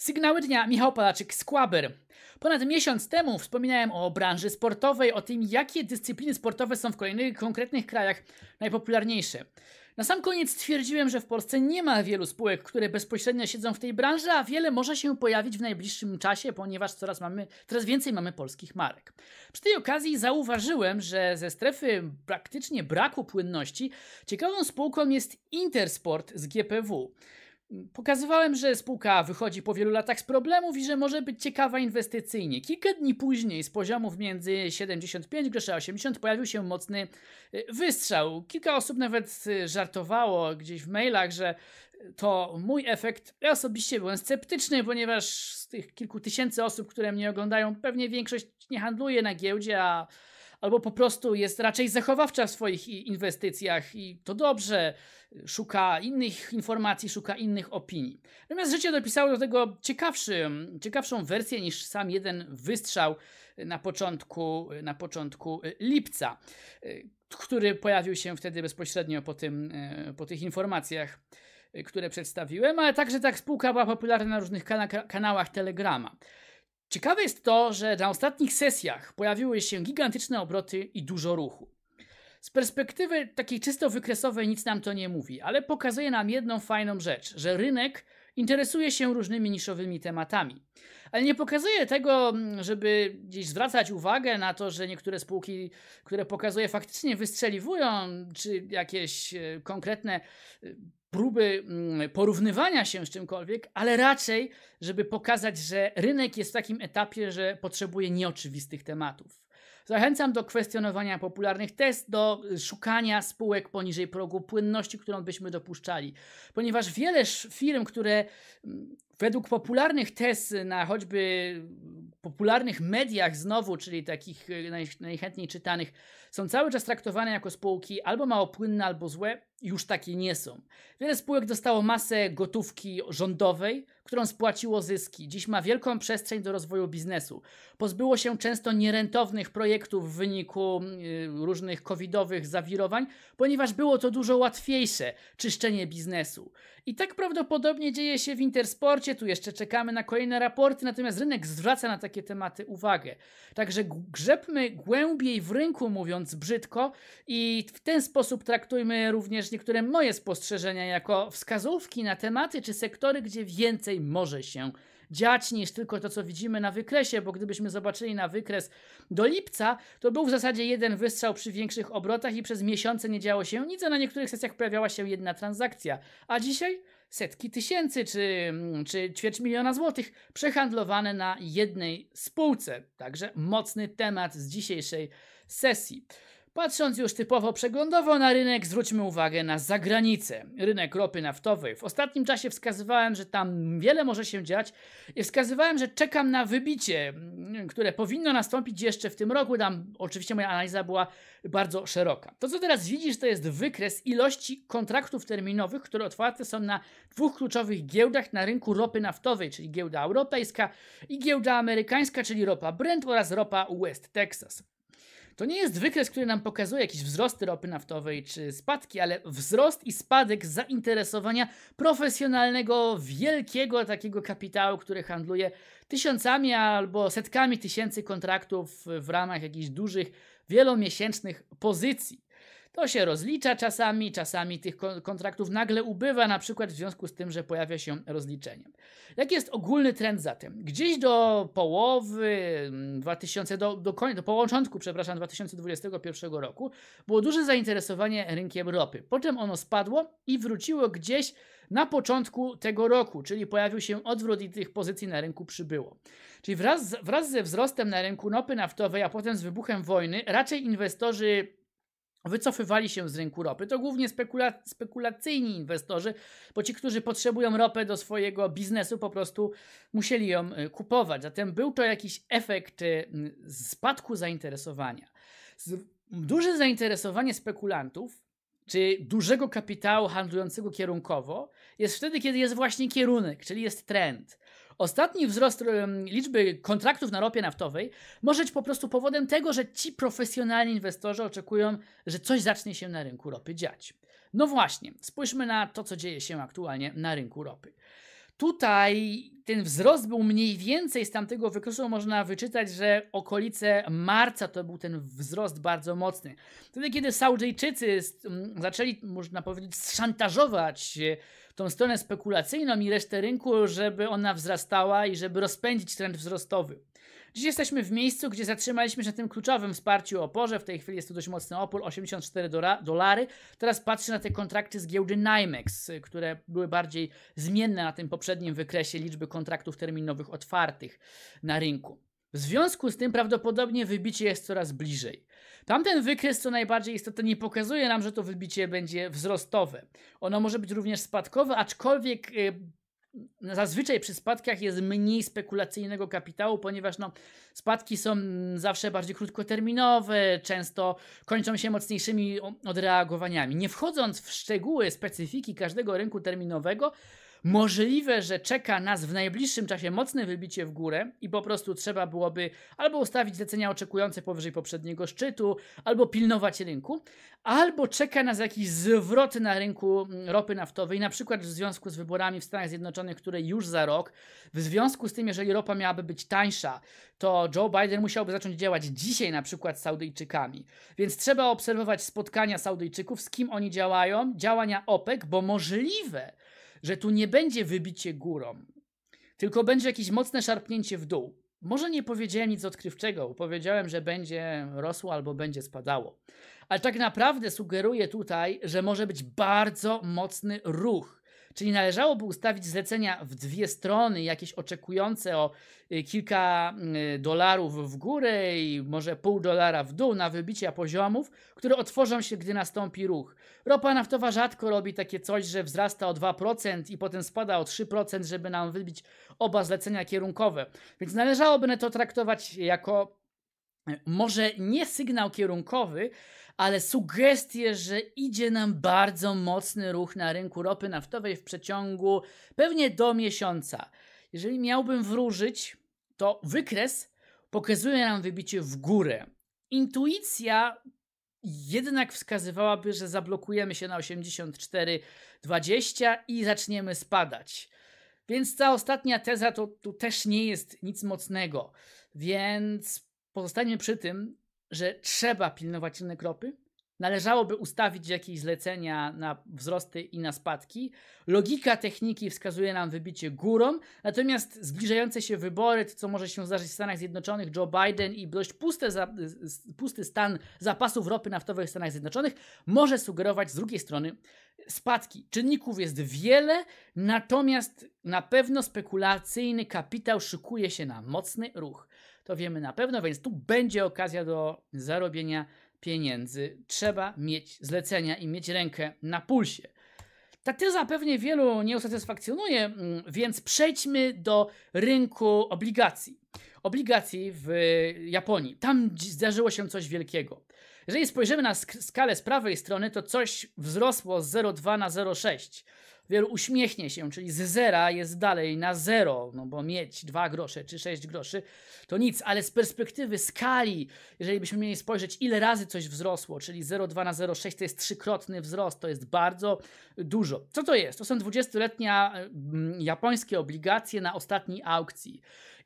Sygnały dnia Michał Polaczyk Skłabyr. Ponad miesiąc temu wspominałem o branży sportowej, o tym jakie dyscypliny sportowe są w kolejnych konkretnych krajach najpopularniejsze. Na sam koniec stwierdziłem, że w Polsce nie ma wielu spółek, które bezpośrednio siedzą w tej branży, a wiele może się pojawić w najbliższym czasie, ponieważ coraz, mamy, coraz więcej mamy polskich marek. Przy tej okazji zauważyłem, że ze strefy praktycznie braku płynności ciekawą spółką jest Intersport z GPW. Pokazywałem, że spółka wychodzi po wielu latach z problemów i że może być ciekawa inwestycyjnie. Kilka dni później z poziomów między 75 groszy a 80 pojawił się mocny y, wystrzał. Kilka osób nawet y, żartowało gdzieś w mailach, że to mój efekt. Ja osobiście byłem sceptyczny, ponieważ z tych kilku tysięcy osób, które mnie oglądają, pewnie większość nie handluje na giełdzie, a albo po prostu jest raczej zachowawcza w swoich inwestycjach i to dobrze, szuka innych informacji, szuka innych opinii. Natomiast życie dopisało do tego ciekawszy, ciekawszą wersję niż sam jeden wystrzał na początku, na początku e, lipca, e, który pojawił się wtedy bezpośrednio po, tym, e, po tych informacjach które przedstawiłem, ale także ta spółka była popularna na różnych kana kanałach Telegrama. Ciekawe jest to, że na ostatnich sesjach pojawiły się gigantyczne obroty i dużo ruchu. Z perspektywy takiej czysto wykresowej nic nam to nie mówi, ale pokazuje nam jedną fajną rzecz, że rynek interesuje się różnymi niszowymi tematami. Ale nie pokazuje tego, mm, żeby gdzieś zwracać uwagę na to, że niektóre spółki, które pokazuje, faktycznie wystrzeliwują, czy jakieś e, konkretne e, próby mm, porównywania się z czymkolwiek, ale raczej, żeby pokazać, że rynek jest w takim etapie, że potrzebuje nieoczywistych tematów. Zachęcam do kwestionowania popularnych test, do szukania spółek poniżej progu płynności, którą byśmy dopuszczali, ponieważ wiele firm, które mm, według popularnych test na choćby popularnych mediach znowu, czyli takich e, najchętniej czytanych, są cały czas traktowane jako spółki albo mało płynne, albo złe, już takie nie są. Wiele spółek dostało masę gotówki rządowej, którą spłaciło zyski. Dziś ma wielką przestrzeń do rozwoju biznesu. Pozbyło się często nierentownych projektów w wyniku y, różnych covidowych zawirowań, ponieważ było to dużo łatwiejsze czyszczenie biznesu. I tak prawdopodobnie dzieje się w Intersporcie. Tu jeszcze czekamy na kolejne raporty, natomiast rynek zwraca na takie tematy uwagę. Także grzebmy głębiej w rynku, mówiąc brzydko, i w ten sposób traktujmy również niektóre moje spostrzeżenia jako wskazówki na tematy czy sektory, gdzie więcej może się dziać niż tylko to, co widzimy na wykresie, bo gdybyśmy zobaczyli na wykres do lipca, to był w zasadzie jeden wystrzał przy większych obrotach i przez miesiące nie działo się nic, a na niektórych sesjach pojawiała się jedna transakcja. A dzisiaj setki tysięcy czy, mm, czy ćwierć miliona złotych przehandlowane na jednej spółce. Także mocny temat z dzisiejszej sesji. Patrząc już typowo przeglądowo na rynek, zwróćmy uwagę na zagranicę. Rynek ropy naftowej. W ostatnim czasie wskazywałem, że tam wiele może się dziać i wskazywałem, że czekam na wybicie, mm, które powinno nastąpić jeszcze w tym roku. Tam oczywiście moja analiza była bardzo szeroka. To, co teraz widzisz, to jest wykres ilości kontraktów terminowych, które otwarte są na dwóch kluczowych giełdach na rynku ropy naftowej, czyli giełda europejska i giełda amerykańska, czyli ropa Brent oraz ropa West Texas. To nie jest wykres, który nam pokazuje jakieś wzrosty ropy naftowej czy spadki, ale wzrost i spadek zainteresowania profesjonalnego, wielkiego takiego kapitału, który handluje tysiącami albo setkami tysięcy kontraktów w ramach jakichś dużych, wielomiesięcznych pozycji. To się rozlicza czasami, czasami tych kontraktów nagle ubywa, na przykład w związku z tym, że pojawia się rozliczenie. Jaki jest ogólny trend zatem? Gdzieś do połowy 2000, mm, do, do, koń, do początku, przepraszam, 2021 roku było duże zainteresowanie rynkiem ropy. Po czym ono spadło i wróciło gdzieś na początku tego roku, czyli pojawił się odwrót i tych pozycji na rynku przybyło. Czyli wraz, wraz ze wzrostem na rynku ropy naftowej, a potem z wybuchem wojny, raczej inwestorzy wycofywali się z rynku ropy. To głównie spekula spekulacyjni inwestorzy, bo ci, którzy potrzebują ropę do swojego biznesu, po prostu musieli ją y, kupować. Zatem był to jakiś efekt y, spadku zainteresowania. Duże zainteresowanie spekulantów czy dużego kapitału handlującego kierunkowo jest wtedy, kiedy jest właśnie kierunek, czyli jest trend. Ostatni wzrost liczby kontraktów na ropie naftowej może być po prostu powodem tego, że ci profesjonalni inwestorzy oczekują, że coś zacznie się na rynku ropy dziać. No właśnie, spójrzmy na to, co dzieje się aktualnie na rynku ropy. Tutaj ten wzrost był mniej więcej z tamtego wykresu można wyczytać, że okolice marca to był ten wzrost bardzo mocny. Wtedy, kiedy Saudyjczycy zaczęli, można powiedzieć, szantażować tą stronę spekulacyjną i resztę rynku, żeby ona wzrastała i żeby rozpędzić trend wzrostowy. Dziś jesteśmy w miejscu, gdzie zatrzymaliśmy się na tym kluczowym wsparciu oporze. W tej chwili jest to dość mocny opór, 84 dolary. Teraz patrzę na te kontrakty z giełdy NYMEX, które były bardziej zmienne na tym poprzednim wykresie liczby kontraktów terminowych otwartych na rynku. W związku z tym prawdopodobnie wybicie jest coraz bliżej. Tamten wykres, co najbardziej istotne, nie pokazuje nam, że to wybicie będzie wzrostowe. Ono może być również spadkowe, aczkolwiek y, Zazwyczaj przy spadkach jest mniej spekulacyjnego kapitału, ponieważ no, spadki są zawsze bardziej krótkoterminowe, często kończą się mocniejszymi odreagowaniami. Nie wchodząc w szczegóły specyfiki każdego rynku terminowego, Możliwe, że czeka nas w najbliższym czasie mocne wybicie w górę i po prostu trzeba byłoby albo ustawić zlecenia oczekujące powyżej poprzedniego szczytu, albo pilnować rynku, albo czeka nas jakiś zwrot na rynku mm, ropy naftowej, na przykład w związku z wyborami w Stanach Zjednoczonych, które już za rok, w związku z tym, jeżeli ropa miałaby być tańsza, to Joe Biden musiałby zacząć działać dzisiaj na przykład z Saudyjczykami. Więc trzeba obserwować spotkania Saudyjczyków, z kim oni działają, działania OPEC, bo możliwe, że tu nie będzie wybicie górą, tylko będzie jakieś mocne szarpnięcie w dół. Może nie powiedziałem nic odkrywczego, powiedziałem, że będzie rosło albo będzie spadało. Ale tak naprawdę sugeruję tutaj, że może być bardzo mocny ruch Czyli należałoby ustawić zlecenia w dwie strony, jakieś oczekujące o y, kilka y, dolarów w górę i może pół dolara w dół na wybicia poziomów, które otworzą się, gdy nastąpi ruch. Ropa naftowa rzadko robi takie coś, że wzrasta o 2% i potem spada o 3%, żeby nam wybić oba zlecenia kierunkowe. Więc należałoby to traktować jako y, może nie sygnał kierunkowy, ale sugestie, że idzie nam bardzo mocny ruch na rynku ropy naftowej w przeciągu pewnie do miesiąca. Jeżeli miałbym wróżyć, to wykres pokazuje nam wybicie w górę. Intuicja jednak wskazywałaby, że zablokujemy się na 84,20 i zaczniemy spadać. Więc ta ostatnia teza to, też nie jest nic mocnego. Więc pozostaniemy przy tym, że trzeba pilnować rynek ropy, należałoby ustawić jakieś zlecenia na wzrosty i na spadki. Logika techniki wskazuje nam wybicie górą, natomiast zbliżające się wybory, to co może się zdarzyć w Stanach Zjednoczonych, Joe Biden i dość puste pusty stan zapasów ropy naftowej w Stanach Zjednoczonych, może sugerować z drugiej strony spadki. Czynników jest wiele, natomiast na pewno spekulacyjny kapitał szykuje się na mocny ruch to wiemy na pewno, więc tu będzie okazja do zarobienia pieniędzy. Trzeba mieć zlecenia i mieć rękę na pulsie. Ta teza pewnie wielu nie usatysfakcjonuje, mm, więc przejdźmy do rynku obligacji. Obligacji w Japonii. Tam zdarzyło się coś wielkiego. Jeżeli spojrzymy na sk skalę z prawej strony, to coś wzrosło z 0,2 na 0,6. Wielu uśmiechnie się, czyli z zera jest dalej na zero, no bo mieć 2 grosze czy 6 groszy to nic, ale z perspektywy skali, jeżeli byśmy mieli spojrzeć, ile razy coś wzrosło, czyli 0,2 na 0,6 to jest trzykrotny wzrost, to jest bardzo dużo. Co to jest? To są 20-letnie e, japońskie obligacje na ostatniej aukcji.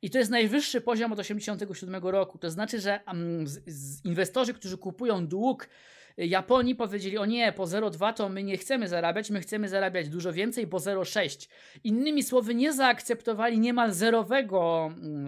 I to jest najwyższy poziom od 1987 roku. To znaczy, że mm, inwestorzy, którzy kupują dług y, Japonii, powiedzieli: O nie, po 0,2 to my nie chcemy zarabiać, my chcemy zarabiać dużo więcej, bo 0,6. Innymi słowy, nie zaakceptowali niemal zerowego, mm,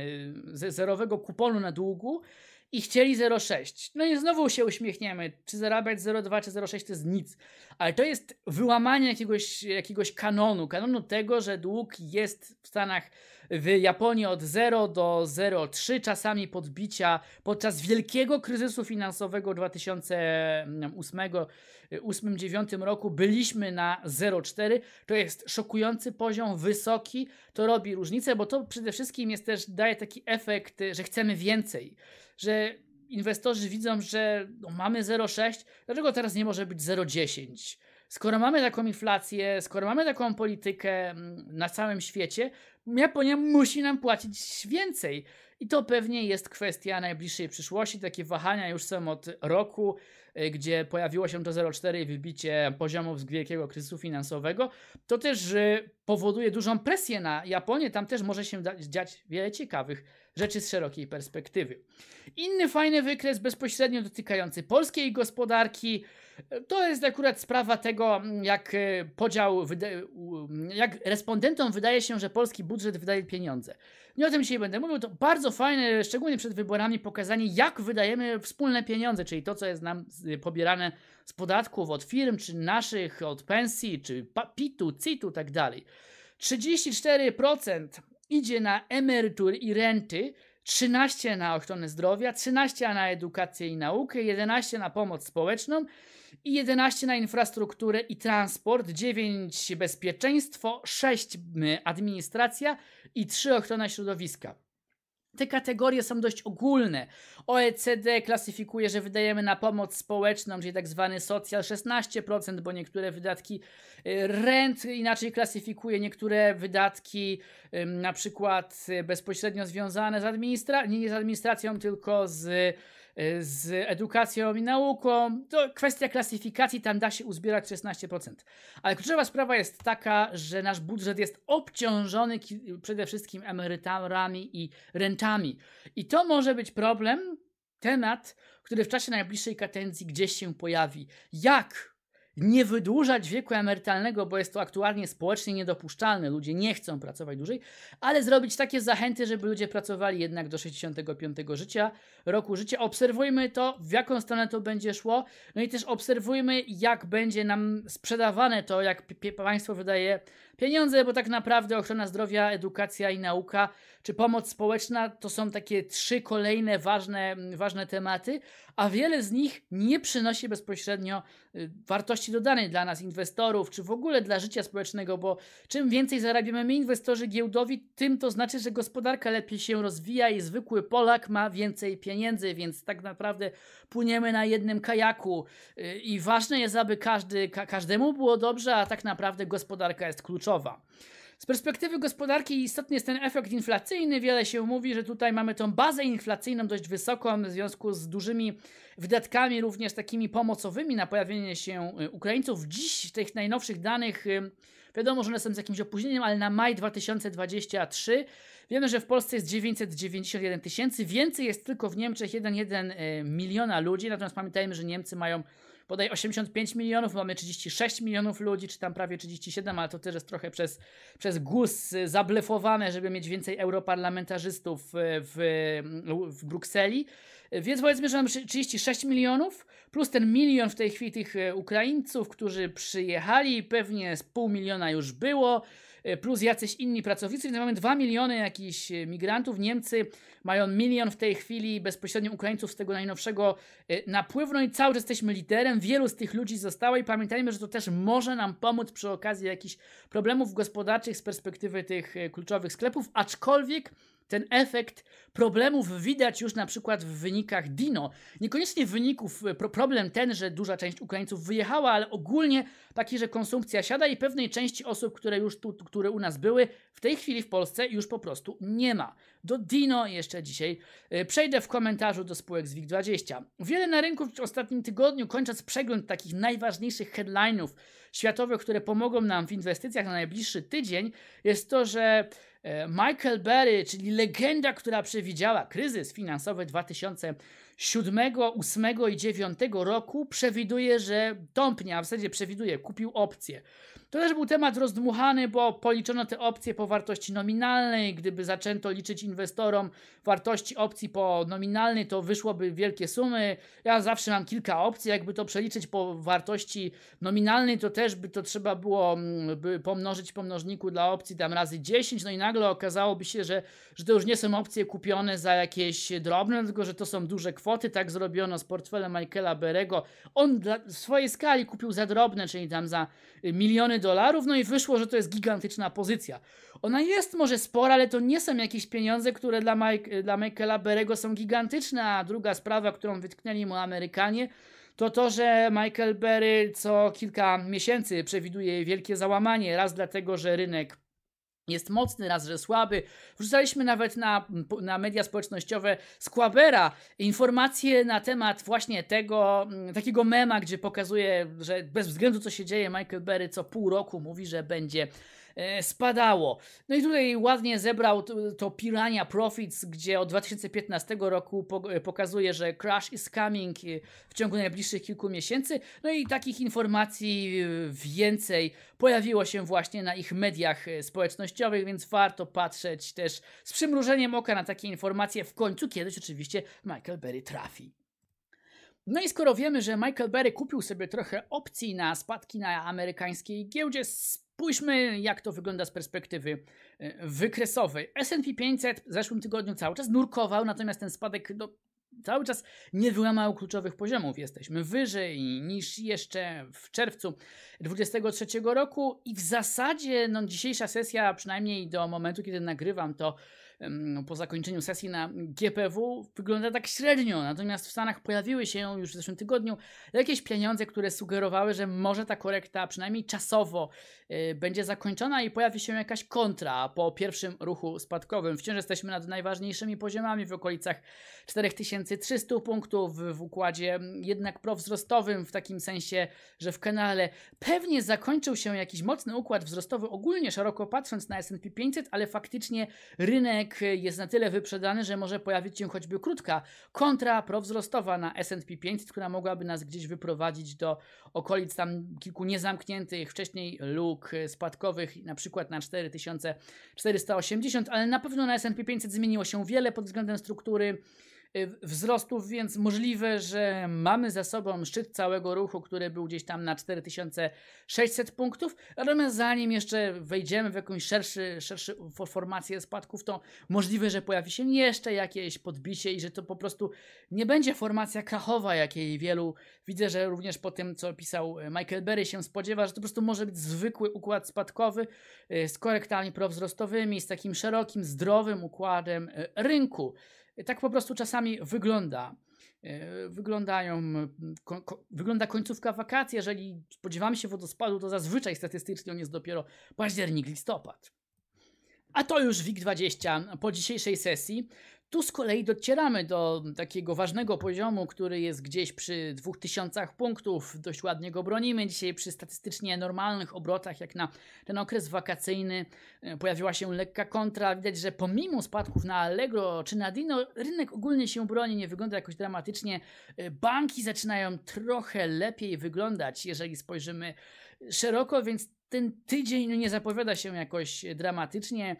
y, zerowego kuponu na długu i chcieli 0,6. No i znowu się uśmiechniemy, czy zarabiać 0,2 czy 0,6 to jest nic. Ale to jest wyłamanie jakiegoś, jakiegoś kanonu, kanonu tego, że dług jest w Stanach, w Japonii od 0 do 0,3, czasami podbicia podczas wielkiego kryzysu finansowego 2008-2009 roku byliśmy na 0,4. To jest szokujący poziom, wysoki, to robi różnicę, bo to przede wszystkim jest też, daje taki efekt, że chcemy więcej że inwestorzy widzą, że no, mamy 0,6, dlaczego teraz nie może być 0,10? Skoro mamy taką inflację, skoro mamy taką politykę mm, na całym świecie, Japonia musi nam płacić więcej. I to pewnie jest kwestia najbliższej przyszłości. Takie wahania już są od roku, y, gdzie pojawiło się to 0,4 i wybicie poziomów z wielkiego kryzysu finansowego. To też y, powoduje dużą presję na Japonię. Tam też może się dziać wiele ciekawych rzeczy z szerokiej perspektywy. Inny fajny wykres bezpośrednio dotykający polskiej gospodarki e, to jest akurat sprawa tego, mm, jak e, podział, jak respondentom wydaje się, że polski budżet wydaje pieniądze. Nie o tym dzisiaj będę mówił, to bardzo fajne, szczególnie przed wyborami, pokazanie, jak wydajemy wspólne pieniądze, czyli to, co jest nam pobierane z podatków od firm, czy naszych, od pensji, czy PIT-u, CIT-u, tak dalej. 34% idzie na emerytury i renty, 13 na ochronę zdrowia, 13 na edukację i naukę, 11 na pomoc społeczną i 11 na infrastrukturę i transport, 9 bezpieczeństwo, 6 administracja i 3 ochrona środowiska te kategorie są dość ogólne. OECD klasyfikuje, że wydajemy na pomoc społeczną, czyli tak zwany socjal 16%, bo niektóre wydatki y, rent inaczej klasyfikuje, niektóre wydatki na przykład y, bezpośrednio związane z administracją, nie z administracją, tylko z Y, z edukacją i nauką, to kwestia klasyfikacji, tam da się uzbierać 16%. Ale kluczowa sprawa jest taka, że nasz budżet jest obciążony przede wszystkim emeryturami i rentami. I to może być problem, temat, który w czasie najbliższej kadencji gdzieś się pojawi. Jak nie wydłużać wieku emerytalnego, bo jest to aktualnie społecznie niedopuszczalne, ludzie nie chcą pracować dłużej, ale zrobić takie zachęty, żeby ludzie pracowali jednak do 65 życia, roku życia. Obserwujmy to, w jaką stronę to będzie szło, no i też obserwujmy, jak będzie nam sprzedawane to, jak państwo wydaje pieniądze, bo tak naprawdę ochrona zdrowia, edukacja i nauka czy pomoc społeczna to są takie trzy kolejne ważne, ważne tematy, a wiele z nich nie przynosi bezpośrednio y, wartości dodanej dla nas, inwestorów, czy w ogóle dla życia społecznego, bo czym więcej zarabiamy my, inwestorzy giełdowi, tym to znaczy, że gospodarka lepiej się rozwija i zwykły Polak ma więcej pieniędzy, więc tak naprawdę płyniemy na jednym kajaku y, i ważne jest, aby każdy, ka każdemu było dobrze, a tak naprawdę gospodarka jest kluczowa. Z perspektywy gospodarki istotny jest ten efekt inflacyjny. Wiele się mówi, że tutaj mamy tą bazę inflacyjną dość wysoką w związku z dużymi wydatkami, również takimi pomocowymi na pojawienie się y, Ukraińców. Dziś w tych najnowszych danych, y, wiadomo, że one są z jakimś opóźnieniem, ale na maj 2023 wiemy, że w Polsce jest 991 tysięcy, więcej jest tylko w Niemczech 1,1 y, miliona ludzi, natomiast pamiętajmy, że Niemcy mają bodaj 85 milionów, mamy 36 milionów ludzi, czy tam prawie 37, ale to też jest trochę przez, przez GUS zablefowane, żeby mieć więcej europarlamentarzystów e, w, w Brukseli. Więc powiedzmy, że mamy 36 milionów, plus ten milion w tej chwili tych e, Ukraińców, którzy przyjechali, pewnie z pół miliona już było. E, plus jacyś inni pracownicy, więc mamy 2 miliony jakichś e, migrantów. Niemcy mają milion w tej chwili bezpośrednio Ukraińców z tego najnowszego e, napływu, no i cały czas jesteśmy liderem. Wielu z tych ludzi zostało i pamiętajmy, że to też może nam pomóc przy okazji jakichś problemów gospodarczych z perspektywy tych kluczowych sklepów, aczkolwiek ten efekt problemów widać już na przykład w wynikach DINO. Niekoniecznie wyników, problem ten, że duża część Ukraińców wyjechała, ale ogólnie taki, że konsumpcja siada i pewnej części osób, które już tu, które u nas były, w tej chwili w Polsce już po prostu nie ma. Do DINO jeszcze dzisiaj e, przejdę w komentarzu do spółek ZWIG20. Wiele na rynku w ostatnim tygodniu, kończąc przegląd takich najważniejszych headlinów światowych, które pomogą nam w inwestycjach na najbliższy tydzień, jest to, że E, Michael Berry, czyli legenda, która przewidziała kryzys finansowy 2007, 2008 i 2009 roku, przewiduje, że Dompnia, w zasadzie przewiduje, kupił opcję to też był temat rozdmuchany, bo policzono te opcje po wartości nominalnej. Gdyby zaczęto liczyć inwestorom wartości opcji po nominalnej, to wyszłoby wielkie sumy. Ja zawsze mam kilka opcji. Jakby to przeliczyć po wartości nominalnej, to też by to trzeba było mm, by pomnożyć po mnożniku dla opcji tam razy 10. No i nagle okazałoby się, że, że to już nie są opcje kupione za jakieś drobne, tylko że to są duże kwoty. Tak zrobiono z portfelem Michaela Berego. On dla, w swojej skali kupił za drobne, czyli tam za miliony miliony dolarów, no i wyszło, że to jest gigantyczna pozycja. Ona jest może spora, ale to nie są jakieś pieniądze, które dla, Mike, dla Michaela Berego są gigantyczne, a druga sprawa, którą wytknęli mu Amerykanie, to to, że Michael Berry co kilka miesięcy przewiduje wielkie załamanie. Raz dlatego, że rynek jest mocny, raz, że słaby. Wrzucaliśmy nawet na, na media społecznościowe Squabera informacje na temat właśnie tego, mm, takiego mema, gdzie pokazuje, że bez względu co się dzieje, Michael Berry co pół roku mówi, że będzie E, spadało. No i tutaj ładnie zebrał to Pirania Profits, gdzie od 2015 roku e, pokazuje, że crash is coming e, w ciągu najbliższych kilku miesięcy. No i takich informacji więcej pojawiło się właśnie na ich mediach społecznościowych, więc warto patrzeć też z przymrużeniem oka na takie informacje. W końcu kiedyś oczywiście Michael Berry trafi. No i skoro wiemy, że Michael Berry kupił sobie trochę opcji na spadki na amerykańskiej giełdzie, Spójrzmy, jak to wygląda z perspektywy e, wykresowej. SP 500 w zeszłym tygodniu cały czas nurkował, natomiast ten spadek no, cały czas nie wyłamał kluczowych poziomów. Jesteśmy wyżej niż jeszcze w czerwcu 2023 roku i w zasadzie no, dzisiejsza sesja, przynajmniej do momentu, kiedy nagrywam to, po zakończeniu sesji na GPW wygląda tak średnio. Natomiast w Stanach pojawiły się już w zeszłym tygodniu jakieś pieniądze, które sugerowały, że może ta korekta przynajmniej czasowo y, będzie zakończona i pojawi się jakaś kontra po pierwszym ruchu spadkowym. Wciąż jesteśmy nad najważniejszymi poziomami w okolicach 4300 punktów w układzie jednak prowzrostowym w takim sensie, że w kanale pewnie zakończył się jakiś mocny układ wzrostowy ogólnie szeroko patrząc na S&P 500, ale faktycznie rynek rynek jest na tyle wyprzedany, że może pojawić się choćby krótka kontra prowzrostowa na S&P 500, która mogłaby nas gdzieś wyprowadzić do okolic tam kilku niezamkniętych wcześniej luk spadkowych, na przykład na 4480, ale na pewno na S&P 500 zmieniło się wiele pod względem struktury, Y, wzrostów, więc możliwe, że mamy za sobą szczyt całego ruchu, który był gdzieś tam na 4600 punktów. Natomiast zanim jeszcze wejdziemy w jakąś szerszy, szerszy formację spadków, to możliwe, że pojawi się jeszcze jakieś podbicie i że to po prostu nie będzie formacja krachowa, jakiej wielu widzę, że również po tym, co pisał y, Michael Berry, się spodziewa, że to po prostu może być zwykły układ spadkowy y, z korektami prowzrostowymi, z takim szerokim, zdrowym układem rynku tak po prostu czasami wygląda. E, wyglądają, ko, ko, wygląda końcówka wakacji. Jeżeli spodziewamy się wodospadu, to zazwyczaj statystycznie on jest dopiero październik, listopad. A to już WIG20 po dzisiejszej sesji. Tu z kolei docieramy do takiego ważnego poziomu, który jest gdzieś przy 2000 punktów. Dość ładnie go bronimy. Dzisiaj przy statystycznie normalnych obrotach, jak na ten okres wakacyjny, e, pojawiła się lekka kontra. Widać, że pomimo spadków na Allegro czy na Dino, rynek ogólnie się broni, nie wygląda jakoś dramatycznie. E, banki zaczynają trochę lepiej wyglądać, jeżeli spojrzymy szeroko, więc ten tydzień no, nie zapowiada się jakoś e, dramatycznie.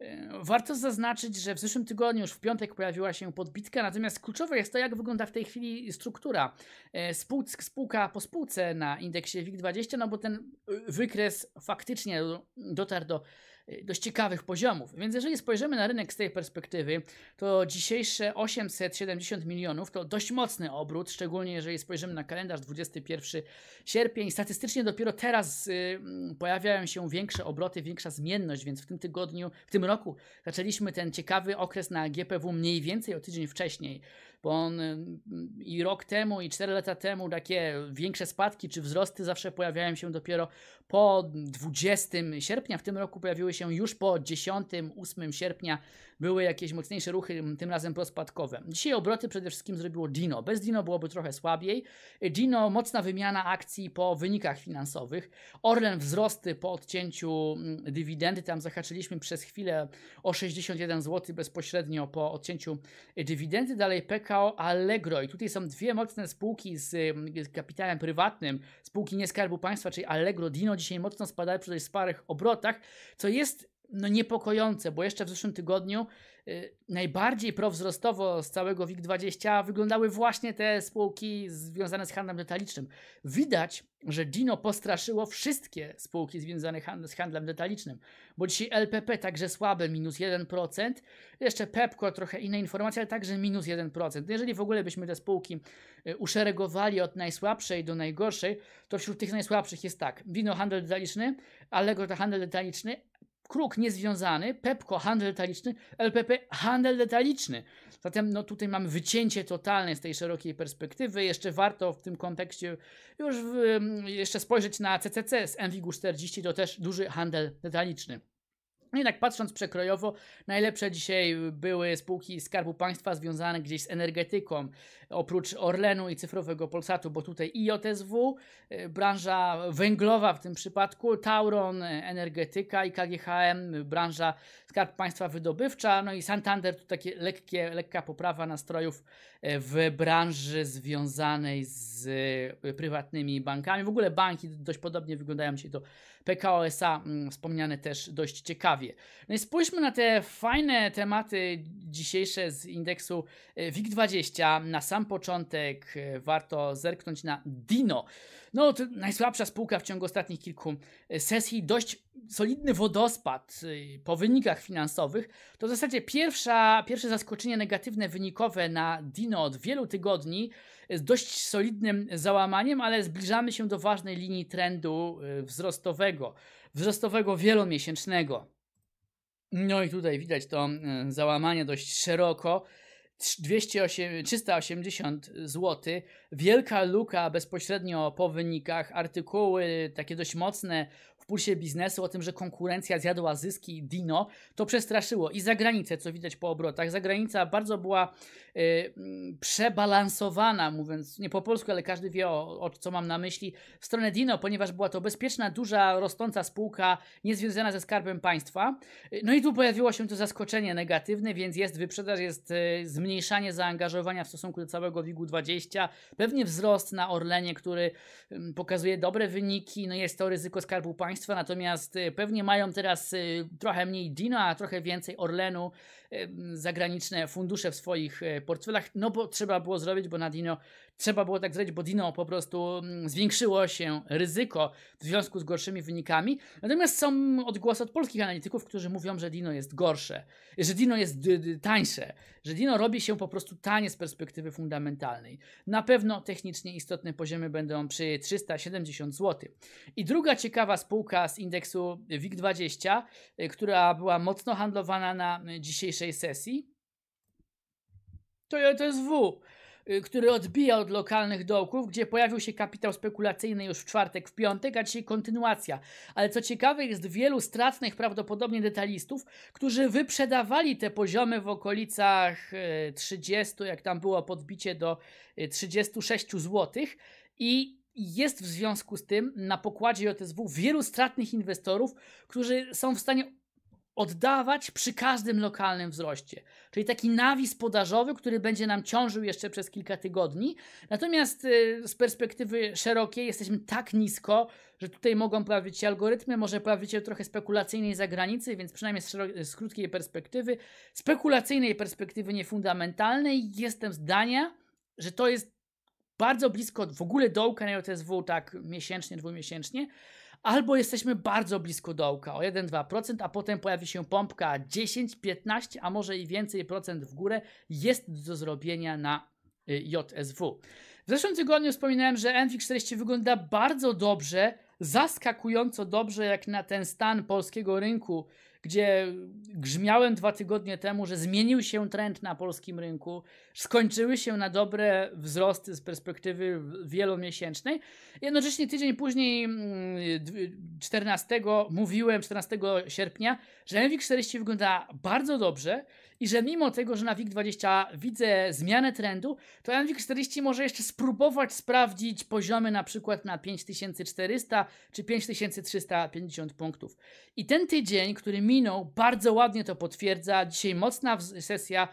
E, warto zaznaczyć, że w zeszłym tygodniu, już w piątek, pojawiła się podbitka, natomiast kluczowe jest to, jak wygląda w tej chwili struktura e, Spół, spółka po spółce na indeksie WIG20, no bo ten wykres faktycznie dotarł do Y, dość ciekawych poziomów. Więc jeżeli spojrzymy na rynek z tej perspektywy, to dzisiejsze 870 milionów to dość mocny obrót, szczególnie jeżeli spojrzymy na kalendarz 21 sierpień. Statystycznie dopiero teraz y, mm, pojawiają się większe obroty, większa zmienność, więc w tym tygodniu, w tym roku zaczęliśmy ten ciekawy okres na GPW mniej więcej o tydzień wcześniej bo on mm, i rok temu, i 4 lata temu takie większe spadki czy wzrosty zawsze pojawiają się dopiero po 20 sierpnia. W tym roku pojawiły się już po 10, 8 sierpnia były jakieś mocniejsze ruchy, mm, tym razem prospadkowe. Dzisiaj obroty przede wszystkim zrobiło Dino. Bez Dino byłoby trochę słabiej. Dino mocna wymiana akcji po wynikach finansowych. Orlen wzrosty po odcięciu mm, dywidendy. Tam zahaczyliśmy przez chwilę o 61 zł bezpośrednio po odcięciu dywidendy. Dalej PK KO Allegro. I tutaj są dwie mocne spółki z, z kapitałem prywatnym, spółki nie Skarbu Państwa, czyli Allegro, Dino, dzisiaj mocno spadały przy dość sparych obrotach, co jest no, niepokojące, bo jeszcze w zeszłym tygodniu y, najbardziej prowzrostowo z całego WIG20 wyglądały właśnie te spółki związane z handlem detalicznym. Widać, że Dino postraszyło wszystkie spółki związane z handlem detalicznym, bo dzisiaj LPP także słabe, minus 1%, jeszcze Pepco trochę inne informacje, ale także minus 1%. No, jeżeli w ogóle byśmy te spółki y, uszeregowali od najsłabszej do najgorszej, to wśród tych najsłabszych jest tak, Dino handel detaliczny, Allegro to handel detaliczny, Kruk niezwiązany, Pepko handel detaliczny, LPP handel detaliczny. Zatem no, tutaj mamy wycięcie totalne z tej szerokiej perspektywy. Jeszcze warto w tym kontekście już w, jeszcze spojrzeć na CCC z Envigu 40, to też duży handel detaliczny. Jednak patrząc przekrojowo, najlepsze dzisiaj były spółki Skarbu Państwa związane gdzieś z energetyką, oprócz Orlenu i cyfrowego Polsatu, bo tutaj IOTSW, y, branża węglowa w tym przypadku, Tauron, y, energetyka i KGHM, y, branża Skarb Państwa wydobywcza, no i Santander, tu takie lekkie, lekka poprawa nastrojów w branży związanej z prywatnymi bankami. W ogóle banki dość podobnie wyglądają się do PKOSA, mm, wspomniane też dość ciekawie. No i spójrzmy na te fajne tematy dzisiejsze z indeksu e, WIG20. Na sam początek e, warto zerknąć na Dino. No to najsłabsza spółka w ciągu ostatnich kilku e, sesji, dość solidny wodospad po wynikach finansowych. To w zasadzie pierwsza, pierwsze zaskoczenie negatywne wynikowe na Dino od wielu tygodni dość solidnym załamaniem, ale zbliżamy się do ważnej linii trendu y, wzrostowego, wzrostowego wielomiesięcznego. No i tutaj widać to y, załamanie dość szeroko. 380 zł. Wielka luka bezpośrednio po wynikach. Artykuły takie dość mocne pulsie biznesu, o tym, że konkurencja zjadła zyski Dino, to przestraszyło i zagranicę, co widać po obrotach. Zagranica bardzo była y, mm, przebalansowana, mówiąc nie po polsku, ale każdy wie o, o co mam na myśli, w stronę Dino, ponieważ była to bezpieczna, duża, rosnąca spółka, niezwiązana ze skarbem państwa. Y, no i tu pojawiło się to zaskoczenie negatywne, więc jest wyprzedaż, jest y, zmniejszanie zaangażowania w stosunku do całego WIG-20, pewnie wzrost na Orlenie, który y, pokazuje dobre wyniki, no jest to ryzyko skarbu państwa, państwa, natomiast y, pewnie mają teraz y, trochę mniej Dino, a trochę więcej Orlenu, y, zagraniczne fundusze w swoich portfelach, no bo trzeba było zrobić, bo na Dino trzeba było tak zrobić, bo Dino po prostu zwiększyło się ryzyko w związku z gorszymi wynikami. Natomiast są odgłosy od polskich analityków, którzy mówią, że Dino jest gorsze, że Dino jest tańsze, że Dino robi się po prostu tanie z perspektywy fundamentalnej. Na pewno technicznie istotne poziomy będą przy 370 zł. I druga ciekawa spółka, spółka z indeksu WIG20, y, która była mocno handlowana na dzisiejszej sesji. To, jest W, y, który odbija od lokalnych dołków, gdzie pojawił się kapitał spekulacyjny już w czwartek, w piątek, a dzisiaj kontynuacja. Ale co ciekawe, jest wielu stratnych prawdopodobnie detalistów, którzy wyprzedawali te poziomy w okolicach 30, y, jak tam było podbicie do 36 zł i jest w związku z tym na pokładzie JSW wielu stratnych inwestorów, którzy są w stanie oddawać przy każdym lokalnym wzroście. Czyli taki nawis podażowy, który będzie nam ciążył jeszcze przez kilka tygodni. Natomiast y, z perspektywy szerokiej jesteśmy tak nisko, że tutaj mogą pojawić się algorytmy, może pojawić się trochę spekulacyjnej zagranicy, więc przynajmniej z, z krótkiej perspektywy, spekulacyjnej perspektywy niefundamentalnej jestem zdania, że to jest bardzo blisko w ogóle dołka na JSW, tak miesięcznie, dwumiesięcznie, albo jesteśmy bardzo blisko dołka o 1-2%, a potem pojawi się pompka 10, 15, a może i więcej procent w górę. Jest do zrobienia na y, JSW. W zeszłym tygodniu wspominałem, że Envik 40 wygląda bardzo dobrze zaskakująco dobrze jak na ten stan polskiego rynku, gdzie grzmiałem dwa tygodnie temu, że zmienił się trend na polskim rynku, skończyły się na dobre wzrosty z perspektywy wielomiesięcznej. Jednocześnie tydzień później, 14, mm, mówiłem 14 sierpnia, że MWIG40 wygląda bardzo dobrze, i że mimo tego, że na WIG20 widzę zmianę trendu, to na WIG40 może jeszcze spróbować sprawdzić poziomy na przykład na 5400 czy 5350 punktów. I ten tydzień, który minął, bardzo ładnie to potwierdza. Dzisiaj mocna sesja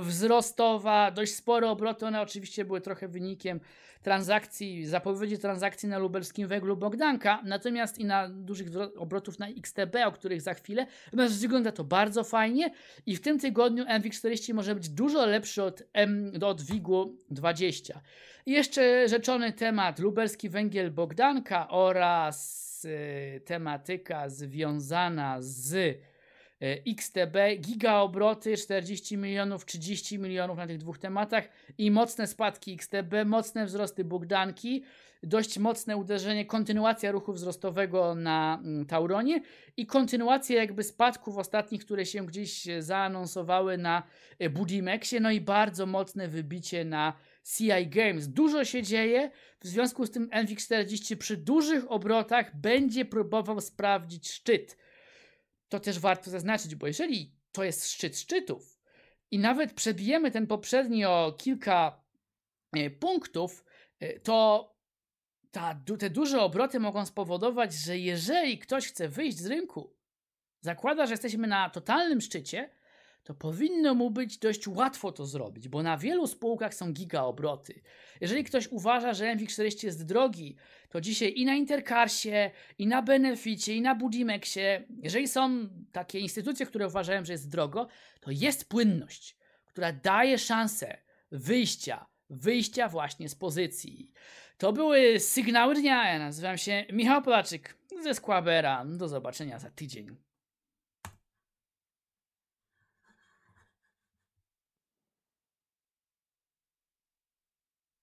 wzrostowa, dość spore obroty, one oczywiście były trochę wynikiem transakcji, zapowiedzi transakcji na lubelskim węglu Bogdanka, natomiast i na dużych obrotów na XTB, o których za chwilę. Natomiast wygląda to bardzo fajnie i w tym tygodniu MWIG40 może być dużo lepszy od, M, od WIG-u 20. I jeszcze rzeczony temat lubelski węgiel Bogdanka oraz y, tematyka związana z E, XTB, gigaobroty 40 milionów, 30 milionów na tych dwóch tematach i mocne spadki XTB, mocne wzrosty Bogdanki, dość mocne uderzenie, kontynuacja ruchu wzrostowego na mm, Tauronie i kontynuacja jakby spadków ostatnich, które się gdzieś zaanonsowały na e, Budimexie, no i bardzo mocne wybicie na CI Games. Dużo się dzieje, w związku z tym NVIX40 przy dużych obrotach będzie próbował sprawdzić szczyt. To też warto zaznaczyć, bo jeżeli to jest szczyt szczytów i nawet przebijemy ten poprzedni o kilka e, punktów, e, to ta, te duże obroty mogą spowodować, że jeżeli ktoś chce wyjść z rynku, zakłada, że jesteśmy na totalnym szczycie, to powinno mu być dość łatwo to zrobić, bo na wielu spółkach są gigaobroty. Jeżeli ktoś uważa, że MWIG40 jest drogi, to dzisiaj i na Intercarsie, i na Beneficie, i na Budimexie, jeżeli są takie instytucje, które uważają, że jest drogo, to jest płynność, która daje szansę wyjścia, wyjścia właśnie z pozycji. To były sygnały dnia. Ja nazywam się Michał Polaczyk ze Skłabera. Do zobaczenia za tydzień.